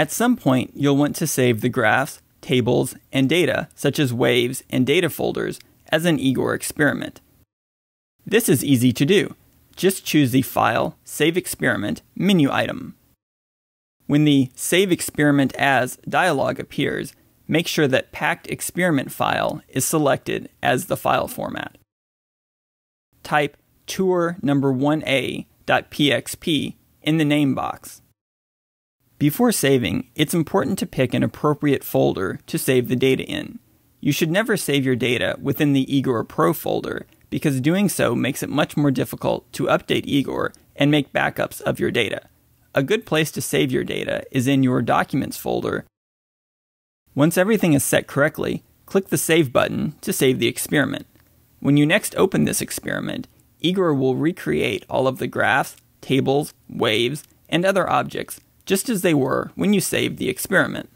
At some point, you'll want to save the graphs, tables, and data, such as waves and data folders, as an Igor experiment. This is easy to do. Just choose the File, Save Experiment menu item. When the Save Experiment As dialog appears, make sure that Packed Experiment File is selected as the file format. Type tour number 1a.pxp in the name box. Before saving, it's important to pick an appropriate folder to save the data in. You should never save your data within the Igor Pro folder because doing so makes it much more difficult to update Igor and make backups of your data. A good place to save your data is in your Documents folder. Once everything is set correctly, click the Save button to save the experiment. When you next open this experiment, Igor will recreate all of the graphs, tables, waves, and other objects just as they were when you saved the experiment.